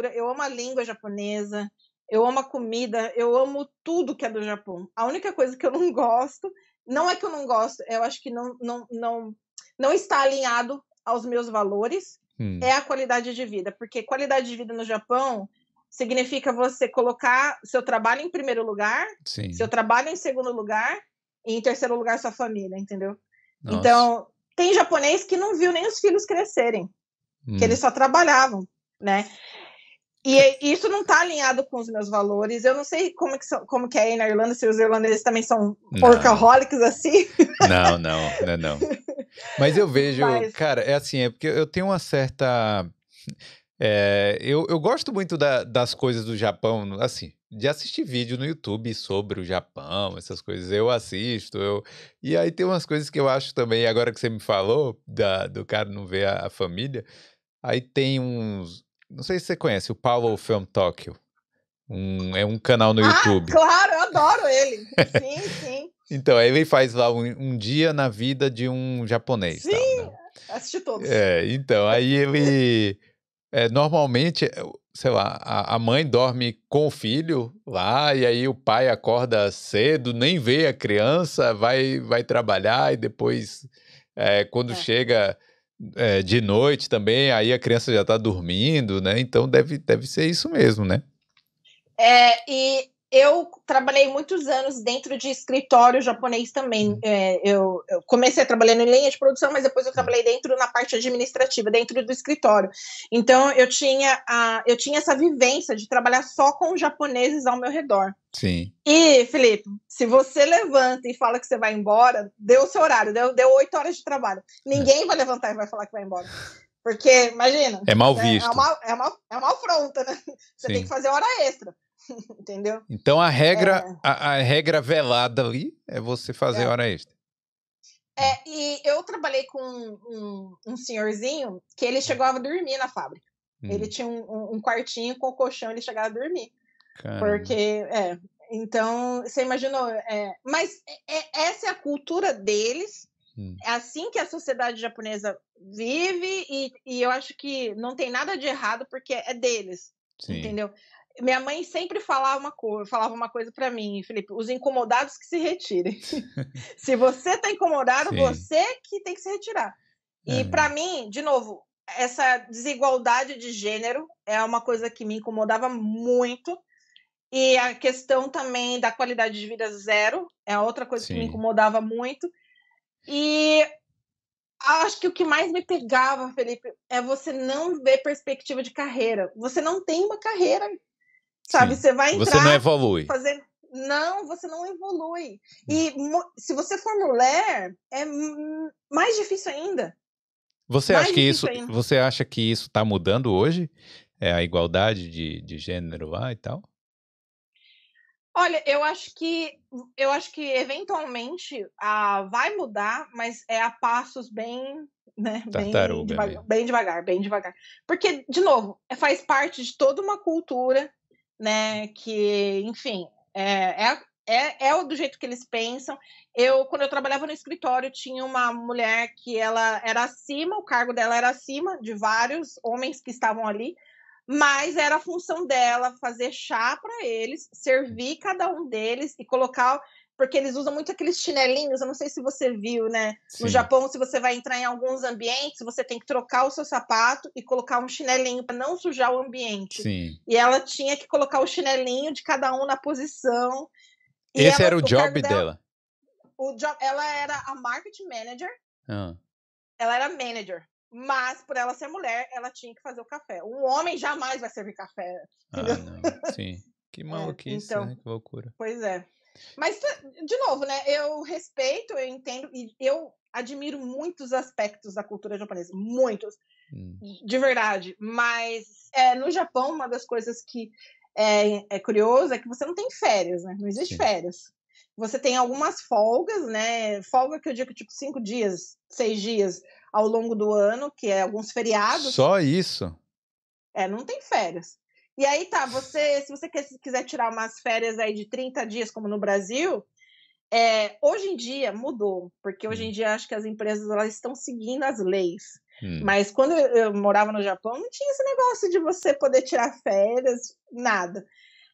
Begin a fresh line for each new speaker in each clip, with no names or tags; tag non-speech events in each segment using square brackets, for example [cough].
cultura, eu amo a língua japonesa, eu amo a comida, eu amo tudo que é do Japão. A única coisa que eu não [laughs] gosto, não é que eu não gosto, eu acho que não, não, não, não está alinhado aos meus valores, hum. é a qualidade de vida. Porque qualidade de vida no Japão significa você colocar seu trabalho em primeiro lugar, Sim. seu trabalho em segundo lugar, e em terceiro lugar sua família, entendeu?
Nossa. Então,
tem japonês que não viu nem os filhos crescerem, hum. que eles hum. só trabalhavam, né? E isso não está alinhado com os meus valores. Eu não sei como que, são, como que é aí na Irlanda, se os irlandeses também são workaholics assim.
Não, não, não, é não. Mas eu vejo, Mas... cara, é assim, é porque eu tenho uma certa. É, eu, eu gosto muito da, das coisas do Japão, assim, de assistir vídeo no YouTube sobre o Japão, essas coisas. Eu assisto, eu... e aí tem umas coisas que eu acho também, agora que você me falou, da, do cara não ver a, a família, aí tem uns, não sei se você conhece o Paulo Film Tóquio. Um, é um canal no ah, YouTube.
Claro, eu adoro ele.
[laughs] sim, sim. Então, aí ele faz lá um, um, dia na vida de um japonês. Tá,
sim, tal, né? assisti todos.
É, então, aí ele. É, normalmente, é, sei lá, a, a, mãe dorme com o filho lá, e aí o pai acorda cedo, nem vê a criança, vai, vai trabalhar, e depois, é, quando é. chega é, de noite também, aí a criança já está dormindo, né? Então deve, deve ser isso mesmo, né?
É, e eu trabalhei muitos anos dentro de escritório japonês também. Uhum. É, eu, eu, comecei trabalhando em linha de produção, mas depois eu uhum. trabalhei dentro na parte administrativa, dentro do escritório. Então eu tinha a, eu tinha essa vivência de trabalhar só com japoneses ao meu redor. Sim. E Felipe, se você levanta e fala que você vai embora, deu o seu horário, deu oito horas de trabalho. Ninguém é. vai levantar e vai falar que vai embora. Porque, imagina. É mal né, é visto. É, é, uma, é, uma, é uma afronta, né? Você Sim. tem que fazer hora extra. [laughs] Entendeu?
Então a regra, é... a, a, regra velada ali é você fazer é. hora extra.
É, e eu trabalhei com um, um, um, senhorzinho que ele hum. chegava a dormir na fábrica. Hum. Ele tinha um, um, quartinho com o colchão, ele chegava a dormir. Caramba. Porque, é, então, você imaginou. É, mas é, é, essa é a cultura deles. Hum. É assim que a sociedade japonesa vive, e, e eu acho que não tem nada de errado, porque é deles. Sim. Entendeu? minha mãe sempre falava uma coisa, falava uma coisa para mim, Felipe, os incomodados que se retirem. [laughs] se você tá incomodado, Sim. você que tem que se retirar. E é. para mim, de novo, essa desigualdade de gênero é uma coisa que me incomodava muito. E a questão também da qualidade de vida zero é outra coisa Sim. que me incomodava muito. E acho que o que mais me pegava, Felipe, é você não ver perspectiva de carreira. Você não tem uma carreira Sabe, Sim. você vai entrar. Você não evolui. Fazer... Não, você não evolui. E hum. se você for mulher, é mais difícil ainda. Você mais acha que isso, ainda.
você acha que isso está mudando hoje? É a igualdade de, de gênero lá e tal?
Olha, eu acho que eu acho que eventualmente ah, vai mudar, mas é a passos bem, né, bem devagar, bem devagar, bem devagar, Porque de novo, faz parte de toda uma cultura né? Que, enfim, é, é, é, é do jeito que eles pensam. Eu, quando eu trabalhava no escritório, tinha uma mulher que ela era acima, o cargo dela era acima de vários homens que estavam ali, mas era a função dela fazer chá para eles, servir cada um deles e colocar porque eles usam muito aqueles chinelinhos, eu não sei se você viu, né? Sim. No Japão, se você vai entrar em alguns ambientes, você tem que trocar o seu sapato e colocar um chinelinho para não sujar o ambiente. Sim. E ela tinha que colocar o chinelinho de cada um na posição.
Esse ela, era o, o job dela. dela.
O job, ela era a marketing manager. Ah. Ela era manager. Mas, por ela ser mulher, ela tinha que fazer o café. Um homem jamais vai servir café.
Ah, não. Sim. Que [laughs] é, maluquice, isso. então, né? Que loucura.
Pois é. Mas, eh, de novo, né? Eu respeito, eu entendo, e eu admiro muitos aspectos da cultura japonesa. Muitos. Hum. De verdade. Mas é, no Japão, uma das coisas que é, é curioso é que você não tem férias, né? Não existe Sim. férias. Você tem algumas folgas, né? Folga que eu digo, tipo, cinco dias, seis dias ao longo do ano, que é alguns feriados. Só isso? É, não tem férias. E aí tá, você, se você quiser tirar umas férias aí de 30 dias, como no Brasil, é, hoje em dia mudou, porque hoje em hum. dia acho que as empresas elas estão seguindo as leis. Hum. Mas quando eu morava no Japão, não tinha esse negócio de você poder tirar férias, nada.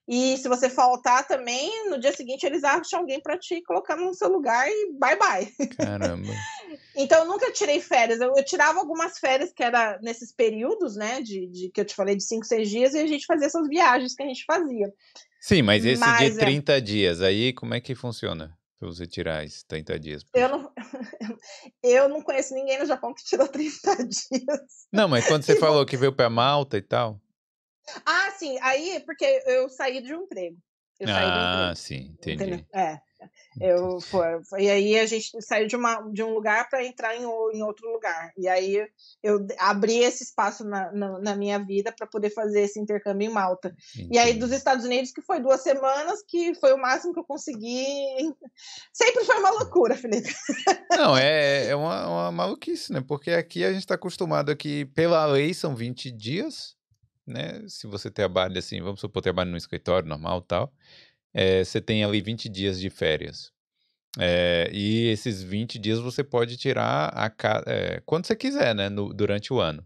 E se você faltar também, no dia seguinte eles acham alguém para te colocar no seu lugar e bye bye. Caramba. [laughs] então eu nunca tirei férias. Eu, eu, tirava algumas férias que era nesses períodos, né? De, de, que eu te falei de cinco, seis dias, e a gente fazia essas viagens que a gente fazia. Sim, mas esse mas, de 30
é... dias aí, como é que funciona? Se você tirar esses 30 dias.
Eu não, [laughs] eu não conheço ninguém no Japão que tirou 30 [laughs] dias.
Não, mas quando você falou que veio pra Malta e tal.
Ah, assim, aí, porque eu saí de um emprego. Eu
ah, emprego, sim, entendi. Entendeu?
É. Eu, foi, e aí a gente saiu de, uma, de um lugar para entrar em, em, outro lugar. E aí eu abri esse espaço na, na, na minha vida para poder fazer esse intercâmbio em Malta. Entendi. E aí dos Estados Unidos, que foi duas semanas, que foi o máximo que eu consegui. Sempre foi uma loucura, Felipe.
Não, é, é, é uma, uma maluquice, né? Porque aqui a gente está acostumado que pela lei são 20 dias né? Se você trabalha assim, vamos supor, trabalha no escritório normal tal, é, você tem ali 20 dias de férias. É, e esses 20 dias você pode tirar a, é, quando você quiser, né? No, durante o ano.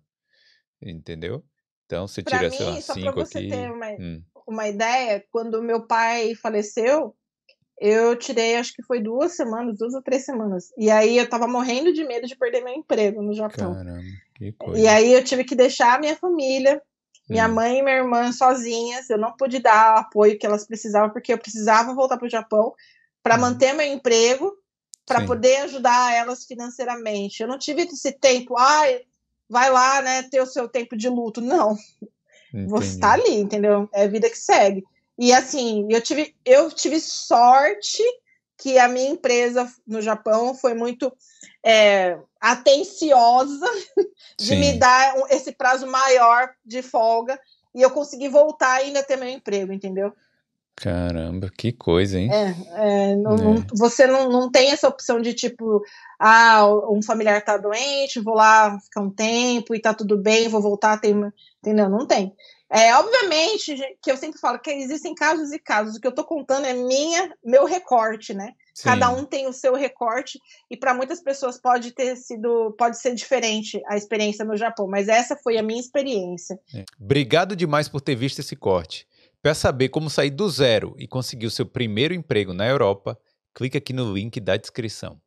Entendeu? Então você pra tira, mim, sei lá, só cinco você aqui. Ter uma, hum.
uma ideia, quando meu pai faleceu, eu tirei, acho que foi duas semanas, duas ou três semanas. E aí eu tava morrendo de medo de perder meu emprego no Japão. Caramba, que coisa. E aí eu tive que deixar a minha família minha mãe e minha irmã sozinhas, eu não pude dar o apoio que elas precisavam, porque eu precisava voltar para o Japão para uhum. manter meu emprego, para poder ajudar elas financeiramente. Eu não tive esse tempo, ai, vai lá, né, ter o seu tempo de luto. Não. Entendi. Você está ali, entendeu? É a vida que segue. E assim, eu tive, eu tive sorte que a minha empresa no Japão foi muito é, atenciosa de Sim. me dar esse prazo maior de folga e eu consegui voltar ainda ter meu emprego, entendeu?
Caramba, que coisa, hein? É,
é, não, é. Não, você não, não tem essa opção de tipo, ah, um familiar tá doente, vou lá ficar um tempo e tá tudo bem, vou voltar, tem, entendeu? Não tem. É, obviamente que eu sempre falo que existem casos e casos. O que eu tô contando é minha, meu recorte, né? Sim. Cada um tem o seu recorte e para muitas pessoas pode ter sido, pode ser diferente a experiência no Japão, mas essa foi a minha experiência.
É. Obrigado demais por ter visto esse corte. Para saber como sair do zero e conseguir o seu primeiro emprego na Europa, clique aqui no link da descrição.